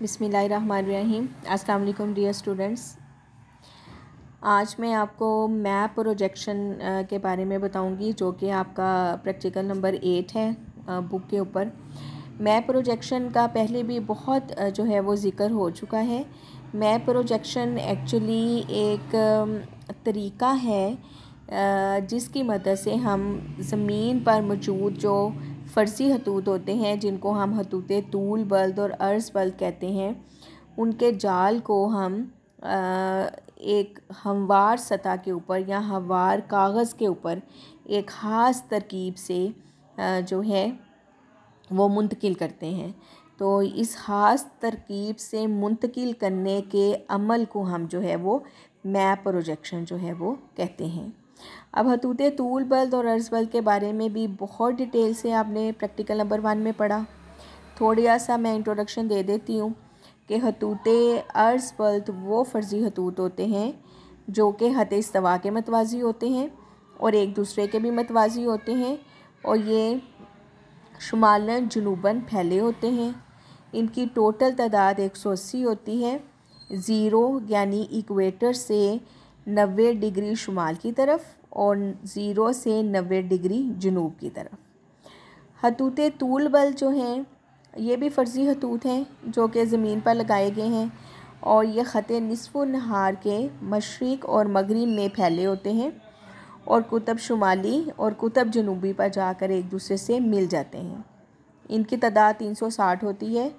बिसमीम असल dear students आज मैं आपको मैप प्रोजेक्शन के बारे में बताऊंगी जो कि आपका प्रैक्टिकल नंबर एट है बुक के ऊपर मैप प्रोजेक्शन का पहले भी बहुत जो है वो ज़िक्र हो चुका है मैप प्रोजेक्शन एक्चुअली एक तरीका है जिसकी मदद से हम ज़मीन पर मौजूद जो फ़र्सी हतूत होते हैं जिनको हम हतूत तूल बल्द और अर्ज़ बल्द कहते हैं उनके जाल को हम आ, एक हमवार सतह के ऊपर या हमवार कागज़ के ऊपर एक ख़ास तरकीब से आ, जो है वो मुंतकिल करते हैं तो इस ख़ास तरकीब से मुंतकिल करने के अमल को हम जो है वो मैप प्रोजेक्शन जो है वो कहते हैं अब हतूते तूल बल्द और अर्ज़ बल्द के बारे में भी बहुत डिटेल से आपने प्रैक्टिकल नंबर वन में पढ़ा थोड़ा सा मैं इंट्रोडक्शन दे देती हूँ कि हतूते अर्ज़ बल्द वो फ़र्ज़ी हतूत होते हैं जो कि हत इसवा के मतवाजी होते हैं और एक दूसरे के भी मतवाजी होते हैं और ये शुमालन जनूबन फैले होते हैं इनकी टोटल तादाद एक सौ अस्सी होती है ज़ीरो यानी इक्वेटर से नबे डिग्री शुमाल की तरफ और ज़ीरो से नबे डिग्री जनूब की तरफ हतूत तूल बल जो हैं ये भी फ़र्ज़ी हतूत हैं जो कि ज़मीन पर लगाए गए हैं और ये ख़त नसफ़ नहार के मशरक़ और मगरब में फैले होते हैं और कुतब शुमाली और कुतब जनूबी पर जाकर एक दूसरे से मिल जाते हैं इनकी तादाद 360 होती है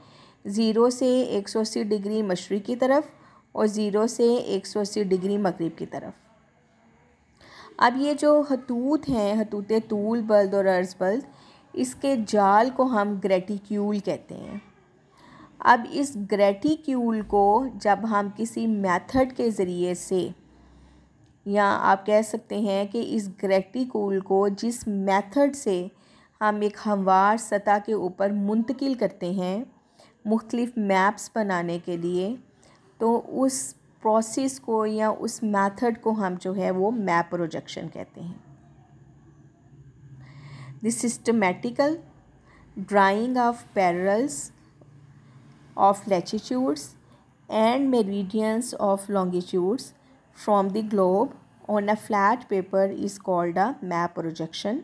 ज़ीरो से 180 डिग्री मशरक़ की तरफ और ज़ीरो से 180 डिग्री मगरब की तरफ अब ये जो हतूत हैं हतूत तूल बल्द और अर्ज बल्द इसके जाल को हम ग्रेटिक्यूल कहते हैं अब इस ग्रेटिक्यूल को जब हम किसी मेथड के ज़रिए से या आप कह सकते हैं कि इस ग्रेटिक्यूल को जिस मेथड से हम एक हमवार सतह के ऊपर मुंतकिल करते हैं मुख्तलिफ़ मैप्स बनाने के लिए तो उस प्रोसेस को या उस मेथड को हम जो है वो मैप प्रोजेक्शन कहते हैं the systematical drawing of parallels of latitudes and meridians of longitudes from the globe on a flat paper is called a map projection.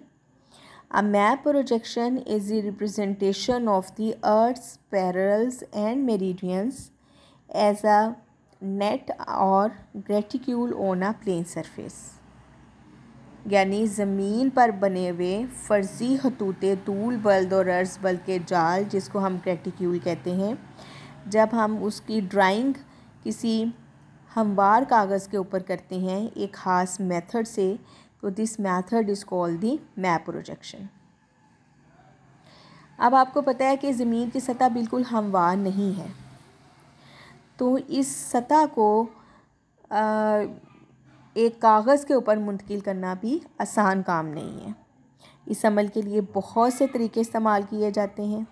A map projection is the representation of the earth's parallels and meridians as a net और graticule on a plane surface यानी ज़मीन पर बने हुए फ़र्जी हतूते धूल बल्द और अर्ज बल्द के जाल जिसको हम ग्रेटिक्यूल कहते हैं जब हम उसकी ड्राइंग किसी हमवार कागज़ के ऊपर करते हैं एक ख़ास मेथड से तो this method is called the map projection अब आपको पता है कि ज़मीन की सतह बिल्कुल हमवार नहीं है तो इस सतह को आ, एक कागज़ के ऊपर मुंतकिल करना भी आसान काम नहीं है इस अमल के लिए बहुत से तरीके इस्तेमाल किए जाते हैं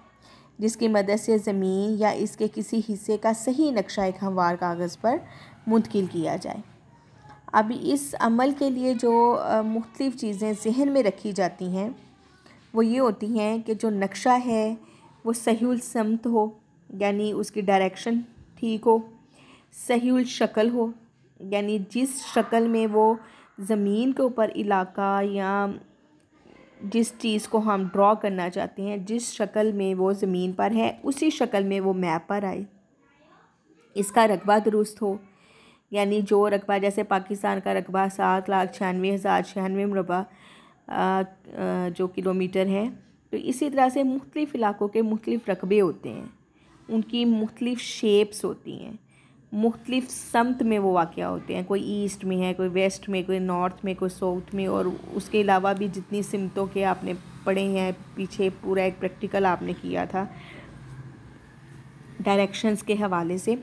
जिसकी मदद से ज़मीन या इसके किसी हिस्से का सही नक्शा एक हमवार कागज़ पर मुंतकिल किया जाए अब इस अमल के लिए जो मुख्तलिफ़ चीज़ें जहन में रखी जाती हैं वो ये होती हैं कि जो नक्शा है वो सही समत हो यानी उसकी डायरेक्शन ठीक हो सही शक्ल हो यानी जिस शक्ल में वो ज़मीन के ऊपर इलाका या जिस चीज़ को हम ड्रॉ करना चाहते हैं जिस शक्ल में वो ज़मीन पर है उसी शक्ल में वो मैप पर आए इसका रकबा दुरुस्त हो यानी जो रकबा जैसे पाकिस्तान का रकबा सात लाख छियानवे हज़ार छियानवे मरबा जो किलोमीटर है तो इसी तरह से मुख्तलिफ़ इलाक़ों के मुख्तलिफ़ रकबे होते हैं उनकी मुख्तलिफ़ शेप्स होती हैं मुख्तलिफ समत में वो वाक़ होते हैं कोई ईस्ट में है कोई वेस्ट में कोई नॉर्थ में कोई साउथ में और उसके अलावा भी जितनी सिमतों के आपने पढ़े हैं पीछे पूरा एक प्रैक्टिकल आपने किया था डायरेक्शंस के हवाले से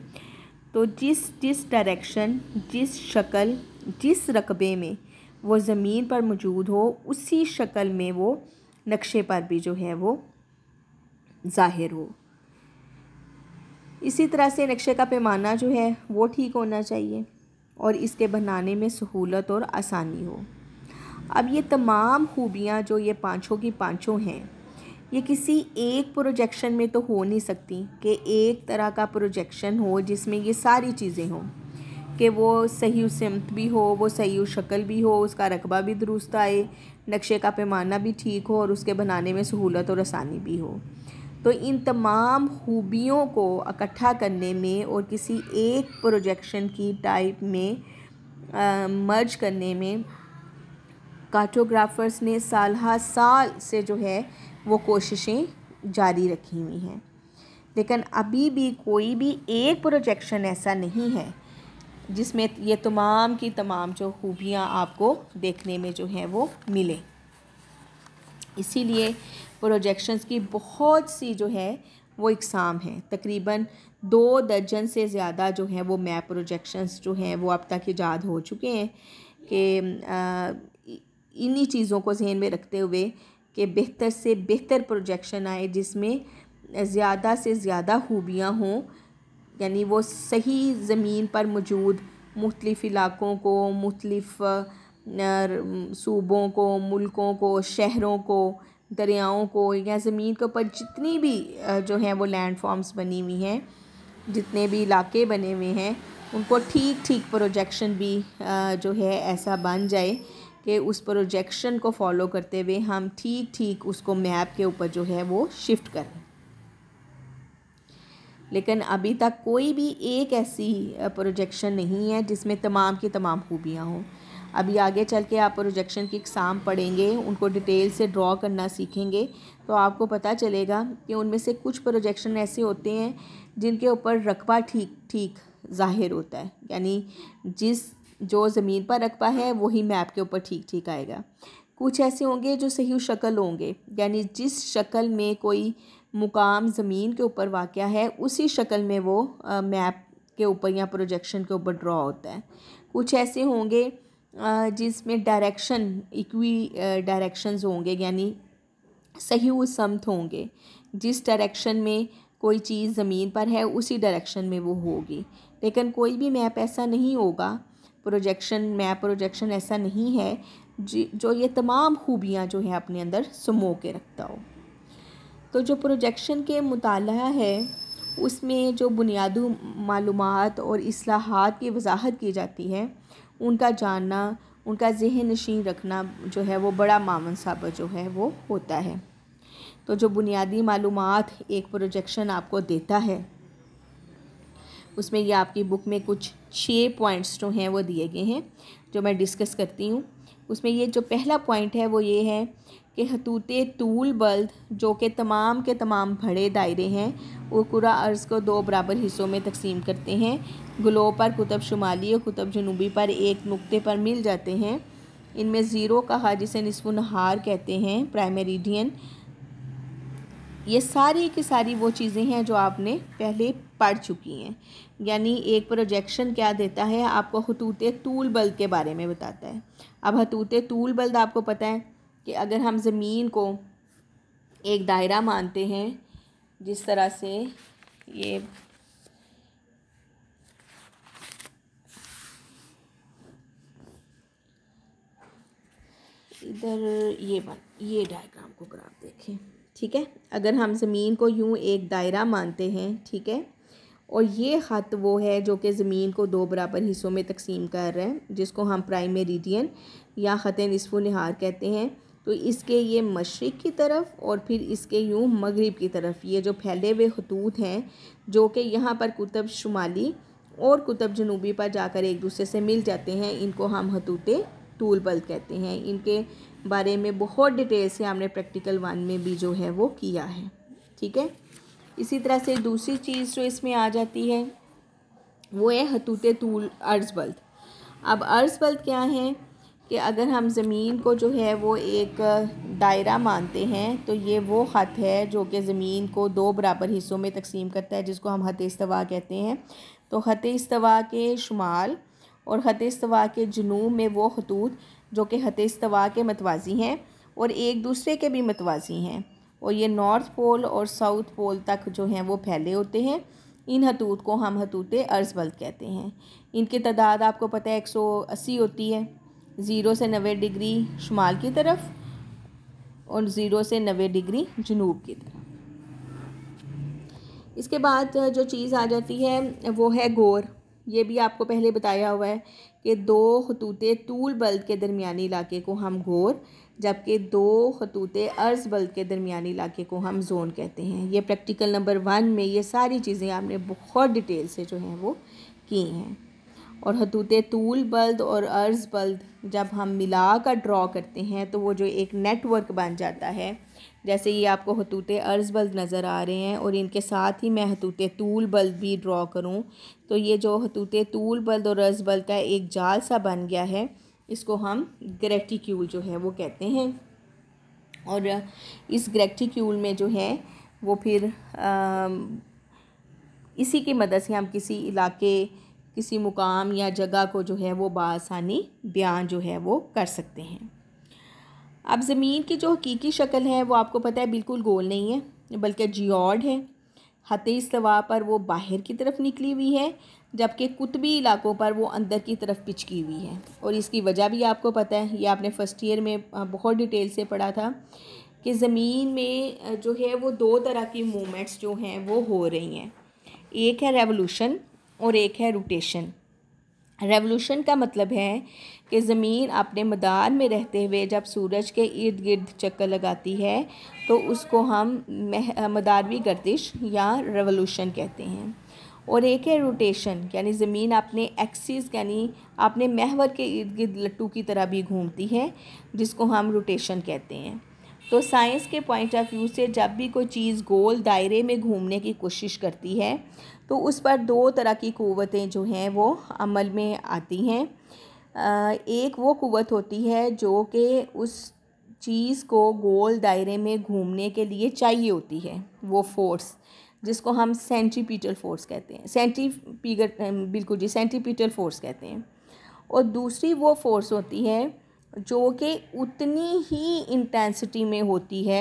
तो जिस जिस डायरेक्शन जिस शक्ल जिस रकबे में वो ज़मीन पर मौजूद हो उसी शक्ल में वो नक्शे पर भी जो है वो ज़ाहिर हो इसी तरह से नक्शे का पैमाना जो है वो ठीक होना चाहिए और इसके बनाने में सहूलत और आसानी हो अब ये तमाम खूबियाँ जो ये पाँचों की पाँचों हैं ये किसी एक प्रोजेक्शन में तो हो नहीं सकती कि एक तरह का प्रोजेक्शन हो जिसमें ये सारी चीज़ें हों कि वो सही समत भी हो वो सही शक्ल भी हो उसका रकबा भी दुरुस्त आए नक्शे का पैमाना भी ठीक हो और उसके बनाने में सहूलत और आसानी भी हो तो इन तमाम खूबियों को इकट्ठा करने में और किसी एक प्रोजेक्शन की टाइप में आ, मर्ज करने में कार्टोग्राफ़र्स ने साल साल से जो है वो कोशिशें जारी रखी हुई हैं लेकिन अभी भी कोई भी एक प्रोजेक्शन ऐसा नहीं है जिसमें ये तमाम की तमाम जो खूबियाँ आपको देखने में जो हैं वो मिले इसीलिए प्रोजेक्शन की बहुत सी जो है वो इकसाम हैं तकरीबन दो दर्जन से ज़्यादा जो है वो मैप प्रोजेक्शंस जो हैं वो अब तक ईजाद हो चुके हैं कि इन्हीं चीज़ों को जहन में रखते हुए कि बेहतर से बेहतर प्रोजेक्शन आए जिसमें ज़्यादा से ज़्यादा खूबियाँ हों यानी वो सही ज़मीन पर मौजूद मुख्तलिफ़ इलाक़ों को मुख्तलिफ़ सूबों को मुल्कों को शहरों को दरियाओं को या ज़मीन के ऊपर जितनी भी जो हैं वो लैंड फॉर्म्स बनी हुई हैं जितने भी इलाके बने हुए हैं उनको ठीक ठीक प्रोजेक्शन भी जो है ऐसा बन जाए कि उस प्रोजेक्शन को फॉलो करते हुए हम ठीक ठीक उसको मैप के ऊपर जो है वो शिफ्ट करें लेकिन अभी तक कोई भी एक ऐसी प्रोजेक्शन नहीं है जिसमें तमाम की तमाम खूबियाँ हों अभी आगे चल के आप प्रोजेक्शन की एग्ज़ाम पढ़ेंगे उनको डिटेल से ड्रॉ करना सीखेंगे तो आपको पता चलेगा कि उनमें से कुछ प्रोजेक्शन ऐसे होते हैं जिनके ऊपर रकबा ठीक ठीक ज़ाहिर होता है यानी जिस जो ज़मीन पर रकबा है वही मैप के ऊपर ठीक ठीक आएगा कुछ ऐसे होंगे जो सही शक्ल होंगे यानी जिस शक्ल में कोई मुकाम ज़मीन के ऊपर वाक़ है उसी शक्ल में वो मैप के ऊपर या प्रोजेक्शन के ऊपर ड्रॉ होता है कुछ ऐसे होंगे जिसमें डायरेक्शन इक्वी डायरेक्शंस होंगे यानी सही समत होंगे जिस डायरेक्शन में कोई चीज़ ज़मीन पर है उसी डायरेक्शन में वो होगी लेकिन कोई भी मैप ऐसा नहीं होगा प्रोजेक्शन मैप प्रोजेक्शन ऐसा नहीं है जो ये तमाम खूबियाँ जो है अपने अंदर समो के रखता हो तो जो प्रोजेक्शन के मुताल है उसमें जो बुनियादी मालूम और असलाहत की वजाहत की जाती है उनका जानना उनका जहन नशीन रखना जो है वो बड़ा मामन साबित जो है वो होता है तो जो बुनियादी मालूम एक प्रोजेक्शन आपको देता है उसमें ये आपकी बुक में कुछ छः पॉइंट्स जो हैं वो दिए गए हैं जो मैं डिस्कस करती हूँ उसमें ये जो पहला पॉइंट है वो ये है कि हतूते तूल बल्द जो कि तमाम के तमाम बड़े दायरे हैं वो कुरा अर्ज़ को दो बराबर हिस्सों में तकसीम करते हैं ग्लो पर कुतब शुमाली और कुतब जनूबी पर एक नुक्ते पर मिल जाते हैं इनमें ज़ीरो का जिसे नसफ नहार कहते हैं प्राइमरीडियन ये सारी की सारी वो चीज़ें हैं जो आपने पहले पढ़ चुकी हैं यानी एक प्रोजेक्शन क्या देता है आपको खतूत तूल बल्द के बारे में बताता है अब हतूत तूल बल्द आपको पता है कि अगर हम ज़मीन को एक दायरा मानते हैं जिस तरह से ये इधर ये बन ये डायग्राम को ग्राफ देखें ठीक है अगर हम ज़मीन को यूँ एक दायरा मानते हैं ठीक है और ये ख़त वो है जो कि ज़मीन को दो बराबर हिस्सों में तकसीम कर रहे हैं जिसको हम प्राइम रीजन या ख़त नसफ़ नहार कहते हैं तो इसके ये मशरक़ की तरफ और फिर इसके यूँ मगरब की तरफ ये जो फैले हुए खतूत हैं जो कि यहाँ पर कुतब शुमाली और कुतब जनूबी पर जाकर एक दूसरे से मिल जाते हैं इनको हम हतूत टूल बल्द कहते हैं इनके बारे में बहुत डिटेल से हमने प्रैक्टिकल वन में भी जो है वो किया है ठीक है इसी तरह से दूसरी चीज़ जो इसमें आ जाती है वो है हतूत तूल अर्ज बल्द अब अर्ज बल्द क्या है कि अगर हम ज़मीन को जो है वो एक दायरा मानते हैं तो ये वो ख़त है जो कि ज़मीन को दो बराबर हिस्सों में तकसीम करता है जिसको हम हत इस्तवा कहते हैं तो हत इस्तवा के शुमाल और हत इस्तवा के जनूब में वो खतूत जो कि हत इस्तवा के मतवाजी हैं और एक दूसरे के भी मतवाजी हैं और ये नॉर्थ पोल और साउथ पोल तक जो हैं वो फैले होते हैं इन हतूत को हम हतूत बल्द कहते हैं इनकी तादाद आपको पता है एक सौ अस्सी होती है ज़ीरो से नबे डिग्री शुमाल की तरफ और ज़ीरो से नबे डिग्री जनूब की तरफ इसके बाद जो चीज़ आ जाती है वो है गोर ये भी आपको पहले बताया हुआ है कि दो खतूत तूल बल्द के दरमिया इलाके को हम गोर जबकि दो खतूत अर्ज़ बल्द के दरमिया इलाके को हम जोन कहते हैं ये प्रैक्टिकल नंबर वन में ये सारी चीज़ें आपने बहुत डिटेल से जो हैं वो की हैं और हतूत तूल बल्द और अर्ज़ बल्द जब हम मिला कर ड्रा करते हैं तो वो जो एक नेटवर्क बन जाता है जैसे ये आपको हतूत अर्ज़ बल्द नज़र आ रहे हैं और इनके साथ ही मैं हतूत तूल बल्द भी ड्रा करूँ तो ये जो हतूत तूल बल्द और अर्ज़ बल्द का एक जाल सा बन गया है इसको हम ग्रेक्टिक्यूल जो है वो कहते हैं और इस ग्रेक्टिक्यूल में जो है वो फिर आ, इसी की मदद से हम किसी इलाके किसी मुकाम या जगह को जो है वो बासानी बयान जो है वो कर सकते हैं अब ज़मीन की जो हकीकी शक्ल है वो आपको पता है बिल्कुल गोल नहीं है बल्कि जियॉर्ड है हती सवा पर वो बाहर की तरफ निकली हुई है जबकि कुतबी इलाकों पर वो अंदर की तरफ पिचकी हुई है और इसकी वजह भी आपको पता है ये आपने फ़र्स्ट ईयर में बहुत डिटेल से पढ़ा था कि ज़मीन में जो है वो दो तरह की मूवमेंट्स जो हैं वो हो रही हैं एक है रेवोल्यूशन और एक है रोटेशन रेवोल्यूशन का मतलब है कि ज़मीन अपने मदार में रहते हुए जब सूरज के इर्द गिर्द चक्कर लगाती है तो उसको हम मदारवी गर्दिश या रेवोल्यूशन कहते हैं और एक है रोटेशन यानी ज़मीन अपने एक्सिस यानी अपने महवर के इर्द गिर्द लट्टू की तरह भी घूमती है जिसको हम रोटेशन कहते हैं तो साइंस के पॉइंट ऑफ व्यू से जब भी कोई चीज़ गोल दायरे में घूमने की कोशिश करती है तो उस पर दो तरह की कुवतें जो हैं वो अमल में आती हैं एक वो क़वत होती है जो कि उस चीज़ को गोल दायरे में घूमने के लिए चाहिए होती है वो फोर्स जिसको हम सेंट्रीपीटल फोर्स कहते हैं सेंट्रीपीगल बिल्कुल जी सेंट्रीपीटल फोर्स कहते हैं और दूसरी वो फोर्स होती है जो कि उतनी ही इंटेंसिटी में होती है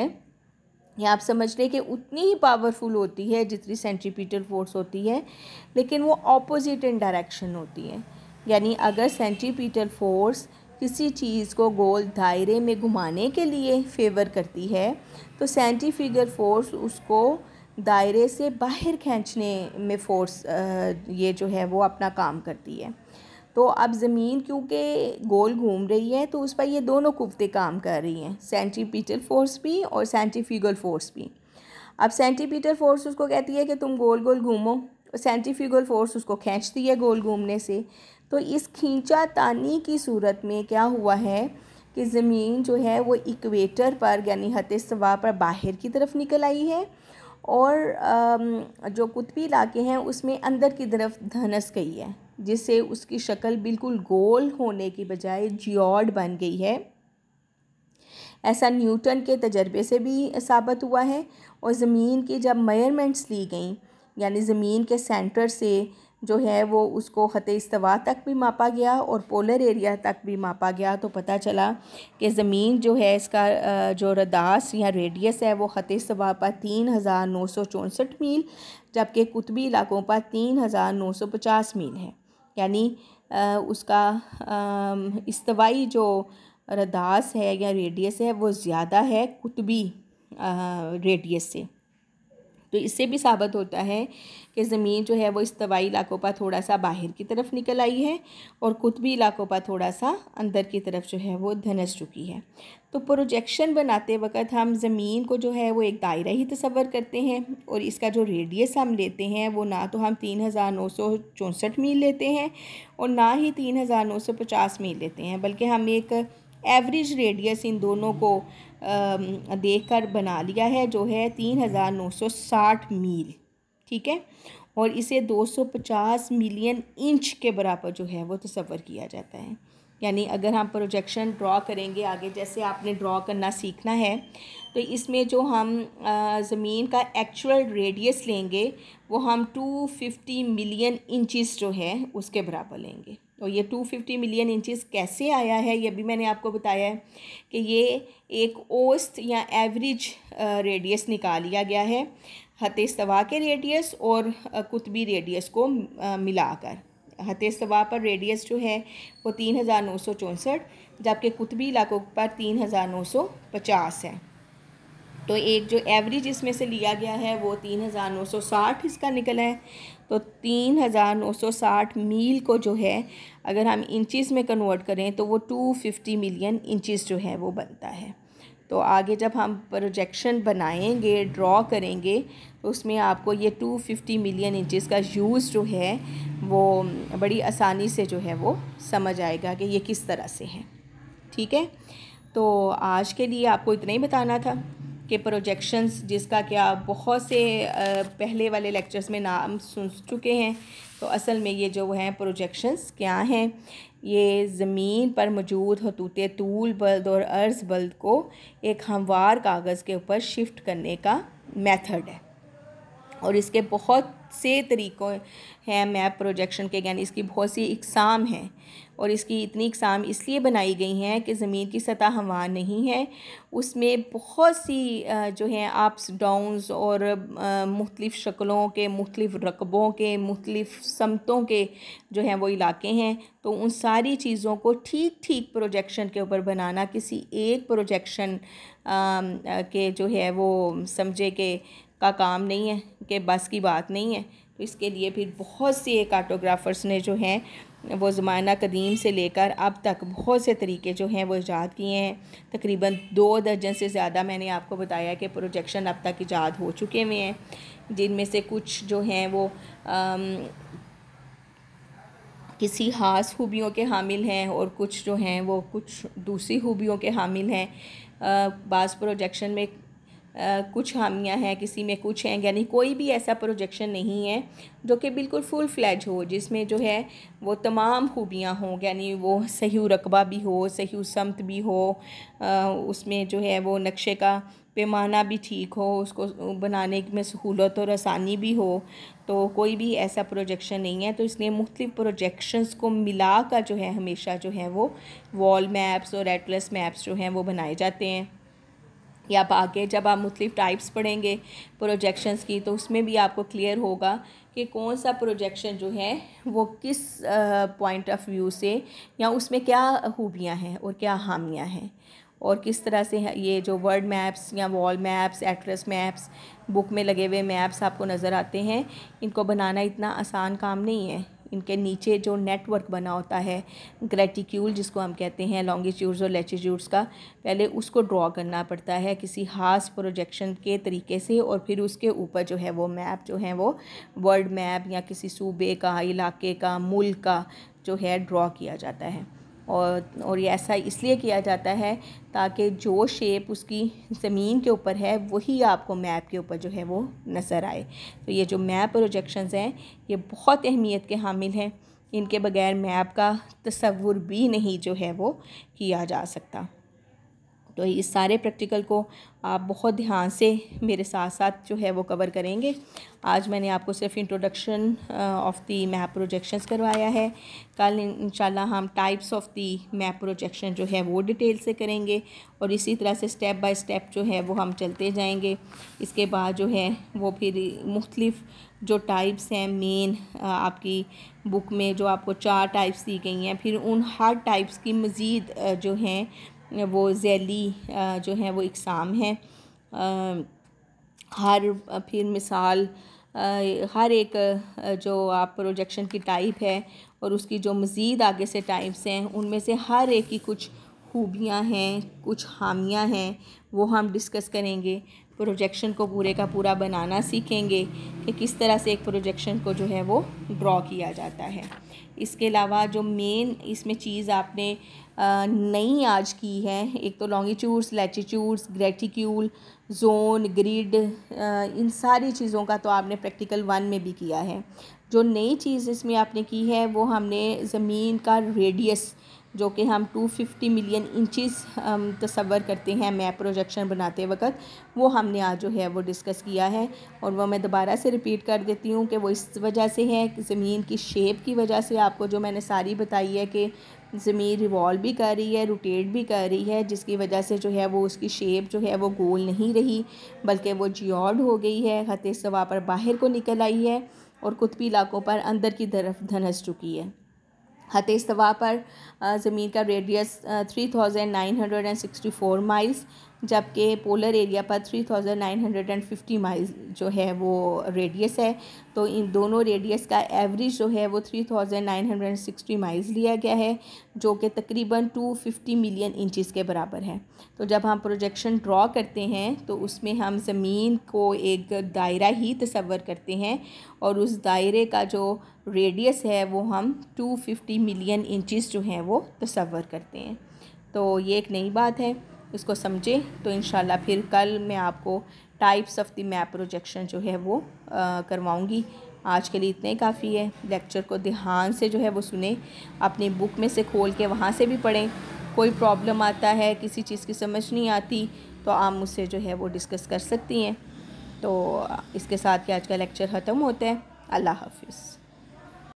या आप समझ लें कि उतनी ही पावरफुल होती है जितनी सेंट्रीपीटल फोर्स होती है लेकिन वो ऑपोजिट इन डायरेक्शन होती है यानी अगर सेंट्रीपीटल फोर्स किसी चीज़ को गोल दायरे में घुमाने के लिए फेवर करती है तो सेंट्रीफ्यूगल फोर्स उसको दायरे से बाहर खींचने में फोर्स ये जो है वो अपना काम करती है तो अब ज़मीन क्योंकि गोल घूम रही है तो उस पर ये दोनों कुफ्ते काम कर रही हैं सेंट्रीपीटल फोर्स भी और सेंट्रीफ्यूगल फोर्स भी अब सेंट्रीपीटल फोर्स उसको कहती है कि तुम गोल गोल घूमो और सेंट्रीफ्यूगल फोर्स उसको खींचती है गोल घूमने से तो इस खींचा तानी की सूरत में क्या हुआ है कि ज़मीन जो है वो इक्वेटर पर यानी हत सवा पर बाहर की तरफ निकल आई है और जो कुतबी इलाके हैं उसमें अंदर की तरफ धनस गई है जिससे उसकी शक्ल बिल्कुल गोल होने की बजाय जियोड बन गई है ऐसा न्यूटन के तजर्बे से भी साबित हुआ है और ज़मीन की जब मेयरमेंट्स ली गई यानी ज़मीन के सेंटर से जो है वो उसको ख़त इस्तवा तक भी मापा गया और पोलर एरिया तक भी मापा गया तो पता चला कि ज़मीन जो है इसका जो रदास या रेडियस है वो ख़त इस्तवा पर तीन हज़ार नौ सौ चौंसठ मील जबकि कुतबी इलाकों पर तीन हज़ार नौ सौ पचास मील है यानी उसका इस्तवाई जो रदास है या रेडियस है वो ज़्यादा है कुतबी रेडियस से तो इससे भी साबित होता है कि ज़मीन जो है वो इस्तवाई इलाकों पर थोड़ा सा बाहर की तरफ निकल आई है और कुतबी इलाकों पर थोड़ा सा अंदर की तरफ जो है वो धनस चुकी है तो प्रोजेक्शन बनाते वक्त हम ज़मीन को जो है वो एक दायरा ही तस्वर करते हैं और इसका जो रेडियस हम लेते हैं वो ना तो हम तीन हज़ार नौ सौ चौंसठ मील लेते हैं और ना ही तीन हज़ार नौ सौ पचास मील लेते हैं बल्कि हम एक एवरेज रेडियस इन दोनों को देखकर बना लिया है जो है तीन हज़ार नौ सौ साठ मील ठीक है और इसे दो सौ पचास मिलियन इंच के बराबर जो है वो तस्वर किया जाता है यानी अगर हम प्रोजेक्शन ड्रॉ करेंगे आगे जैसे आपने ड्रॉ करना सीखना है तो इसमें जो हम ज़मीन का एक्चुअल रेडियस लेंगे वो हम टू फिफ्टी मिलियन इंचज़ जो है उसके बराबर लेंगे तो ये टू फिफ्टी मिलियन इंचेस कैसे आया है ये भी मैंने आपको बताया है कि ये एक ओस्त या एवरेज रेडियस निकाल लिया गया है हतेस्तवा के रेडियस और कुतबी रेडियस को मिलाकर हतेस्तवा पर रेडियस जो है वो तीन हज़ार नौ सौ चौंसठ जबकि कुतबी इलाकों पर तीन हज़ार नौ सौ पचास है तो एक जो एवरेज इसमें से लिया गया है वो तीन हज़ार नौ सौ साठ इसका निकला है तो तीन हज़ार नौ सौ साठ मील को जो है अगर हम इंचिस में कन्वर्ट करें तो वो टू फिफ्टी मिलियन इंचिस जो है वो बनता है तो आगे जब हम प्रोजेक्शन बनाएंगे ड्रॉ करेंगे तो उसमें आपको ये टू फिफ्टी मिलियन इंचज़ का यूज़ जो है वो बड़ी आसानी से जो है वो समझ आएगा कि ये किस तरह से है ठीक है तो आज के लिए आपको इतना ही बताना था के प्रोजेक्शंस जिसका क्या बहुत से पहले वाले लेक्चर्स में नाम सुन चुके हैं तो असल में ये जो हैं प्रोजेक्शंस क्या हैं ये ज़मीन पर मौजूद हतूत तूल बल्द और अर्ज़ बल्द को एक हमवार कागज़ के ऊपर शिफ्ट करने का मेथड है और इसके बहुत से तरीक़ों हैं मैप प्रोजेक्शन के यानी इसकी बहुत सी इकसाम हैं और इसकी इतनी इकसाम इसलिए बनाई गई हैं कि ज़मीन की सतह हवा नहीं है उसमें बहुत सी जो हैं अप्स डाउन्स और मुख्तलिफ़ शक्लों के मुख्तलिफ़ रकबों के मुख्तलिफ़ समतों के जो हैं वो इलाके हैं तो उन सारी चीज़ों को ठीक ठीक प्रोजेक्शन के ऊपर बनाना किसी एक प्रोजेक्शन के जो है वो समझे कि का काम नहीं है कि बस की बात नहीं है तो इसके लिए फिर बहुत से कार्टोग्राफ़र्स ने जो हैं वो ज़माना कदीम से लेकर अब तक बहुत से तरीके जो हैं वो ईजाद किए हैं तकरीबन दो दर्जन से ज़्यादा मैंने आपको बताया कि प्रोजेक्शन अब तक ईजाद हो चुके हुए हैं जिनमें से कुछ जो हैं वो आम, किसी खास खूबियों के हामिल हैं और कुछ जो हैं वो कुछ दूसरी खूबियों के हामिल हैं बाज़ प्रोजेक्शन में कुछ हामियां हैं किसी में कुछ हैं यानी कोई भी ऐसा प्रोजेक्शन नहीं है जो कि बिल्कुल फुल फ्लैज हो जिसमें जो है वो तमाम खूबियां हों यानी वो सही रकबा भी हो सही समत भी हो आ, उसमें जो है वो नक्शे का पैमाना भी ठीक हो उसको बनाने में सहूलत और आसानी भी हो तो कोई भी ऐसा प्रोजेक्शन नहीं है तो इसलिए मुख्तु प्रोजेक्शंस को मिला कर जो है हमेशा जो है वो वॉल मैप्स और एटलस मैप्स जो हैं वो बनाए जाते हैं या आगे जब आप मुख्तलिफ़ टाइप्स पढ़ेंगे प्रोजेक्शंस की तो उसमें भी आपको क्लियर होगा कि कौन सा प्रोजेक्शन जो है वो किस पॉइंट ऑफ व्यू से या उसमें क्या खूबियाँ हैं और क्या हामियाँ हैं और किस तरह से ये जो वर्ड मैप्स या wall maps atlas maps book में लगे हुए मैप्स आपको नज़र आते हैं इनको बनाना इतना आसान काम नहीं है इनके नीचे जो नेटवर्क बना होता है ग्रेटिक्यूल जिसको हम कहते हैं लॉन्गिट्यूड्स और लेटिट्यूड्स का पहले उसको ड्रॉ करना पड़ता है किसी खास प्रोजेक्शन के तरीके से और फिर उसके ऊपर जो है वो मैप जो है वो वर्ल्ड मैप या किसी सूबे का इलाके का मुल्क का जो है ड्रॉ किया जाता है और और ये ऐसा इसलिए किया जाता है ताकि जो शेप उसकी ज़मीन के ऊपर है वही आपको मैप के ऊपर जो है वो नज़र आए तो ये जो मैप प्रोजेक्शंस हैं ये बहुत अहमियत के हामिल हैं इनके बगैर मैप का तस्वुर भी नहीं जो है वो किया जा सकता तो इस सारे प्रैक्टिकल को आप बहुत ध्यान से मेरे साथ साथ जो है वो कवर करेंगे आज मैंने आपको सिर्फ introduction of the map projections करवाया है कल इंशाल्लाह हम types of the map projection जो है वो डिटेल से करेंगे और इसी तरह से स्टेप बाय स्टेप जो है वो हम चलते जाएंगे इसके बाद जो है वो फिर मुख्तलिफ़ जो टाइप्स हैं मेन uh, आपकी बुक में जो आपको चार टाइप्स दी गई हैं फिर उन हर टाइप्स की मज़ीद uh, जो हैं वो जैली जो हैं वो इकसाम हैं हर फिर मिसाल हर एक जो आप प्रोजेक्शन की टाइप है और उसकी जो मज़ीद आगे से टाइप्स हैं उनमें से हर एक की कुछ खूबियाँ हैं कुछ हामियाँ हैं वो हम डिस्कस करेंगे प्रोजेक्शन को पूरे का पूरा बनाना सीखेंगे कि किस तरह से एक प्रोजेक्शन को जो है वो ड्रॉ किया जाता है इसके अलावा जो मेन इसमें चीज़ आपने नई आज की है एक तो longitudes latitudes graticule zone grid इन सारी चीज़ों का तो आपने प्रैक्टिकल वन में भी किया है जो नई चीज़ इसमें आपने की है वो हमने ज़मीन का रेडियस जो कि हम 250 मिलियन इंचेस तस्वर करते हैं मैप प्रोजेक्शन बनाते वक्त वो हमने आज जो है वो डिस्कस किया है और वो मैं दोबारा से रिपीट कर देती हूँ कि वो इस वजह से है कि ज़मीन की शेप की वजह से आपको जो मैंने सारी बताई है कि ज़मीन रिवॉल्व भी कर रही है रोटेट भी कर रही है जिसकी वजह से जो है वो उसकी शेप जो है वो गोल नहीं रही बल्कि वो जियॉर्ड हो गई है खतः सवा पर बाहर को निकल आई है और कुतबी इलाकों पर अंदर की तरफ धनस चुकी है हथेस्तवा पर ज़मीन का radius three thousand nine hundred and sixty four miles जबकि पोलर एरिया पर three thousand nine hundred and fifty mile जो है वो रेडियस है तो इन दोनों रेडियस का एवरेज जो है वो three thousand nine hundred and sixty miles लिया गया है जो कि तकरीबन टू फिफ्टी मिलियन इंचिस के बराबर है तो जब हम प्रोजेक्शन ड्रॉ करते हैं तो उसमें हम ज़मीन को एक दायरा ही तस्वर करते हैं और उस दायरे का जो रेडियस है वो हम टू फिफ्टी मिलियन इंचिस जो हैं वो तस्वर करते हैं तो ये एक नई बात है इसको समझें तो इन फिर कल मैं आपको types of the map projection जो है वो करवाऊँगी आज के लिए इतने काफ़ी है लेक्चर को ध्यान से जो है वो सुने अपनी बुक में से खोल के वहाँ से भी पढ़ें कोई प्रॉब्लम आता है किसी चीज़ की समझ नहीं आती तो आप मुझसे जो है वो डिस्कस कर सकती हैं तो इसके साथ ही आज का लेक्चर ख़त्म होता है अल्लाह हाफिज़